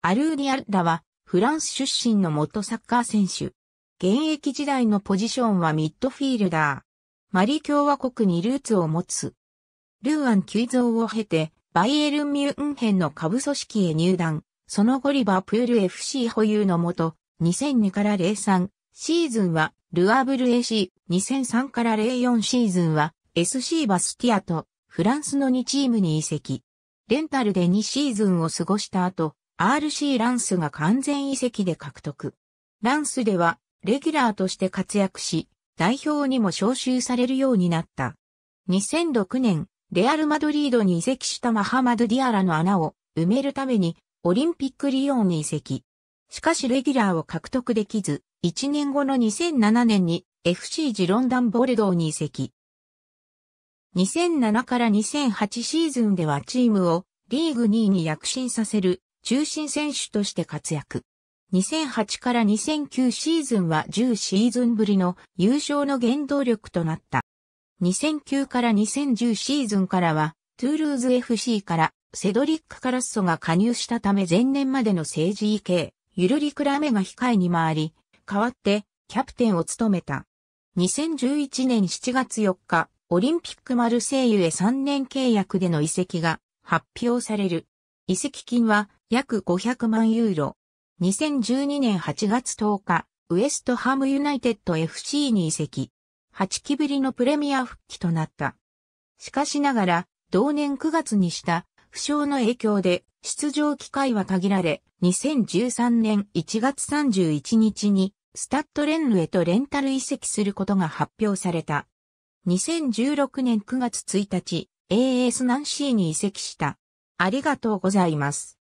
アルーディアルラは、フランス出身の元サッカー選手。現役時代のポジションはミッドフィールダー。マリ共和国にルーツを持つ。ルーアン急増を経て、バイエルン・ミュンヘンの下部組織へ入団。その後リバプール FC 保有のもと、2002から03シーズンはルアブル AC、2003から04シーズンは SC バスティアとフランスの2チームに移籍。レンタルで2シーズンを過ごした後、RC ランスが完全移籍で獲得。ランスでは、レギュラーとして活躍し、代表にも招集されるようになった。2006年、レアル・マドリードに移籍したマハマド・ディアラの穴を埋めるために、オリンピックリオンに移籍。しかしレギュラーを獲得できず、1年後の2007年に FC ジロンダン・ボルドーに移籍。2007から2008シーズンではチームをリーグ2位に躍進させる中心選手として活躍。2008から2009シーズンは10シーズンぶりの優勝の原動力となった。2009から2010シーズンからは、トゥールーズ FC からセドリック・カラッソが加入したため前年までの政治位系、ゆるりくらめが控えに回り、代わってキャプテンを務めた。2011年7月4日、オリンピックマルセイユへ3年契約での移籍が発表される。移籍金は約500万ユーロ。2012年8月10日、ウエストハムユナイテッド FC に移籍。8期ぶりのプレミア復帰となった。しかしながら、同年9月にした負傷の影響で出場機会は限られ、2013年1月31日にスタッドレンヌへとレンタル移籍することが発表された。2016年9月1日、AS ナンシーに移籍した。ありがとうございます。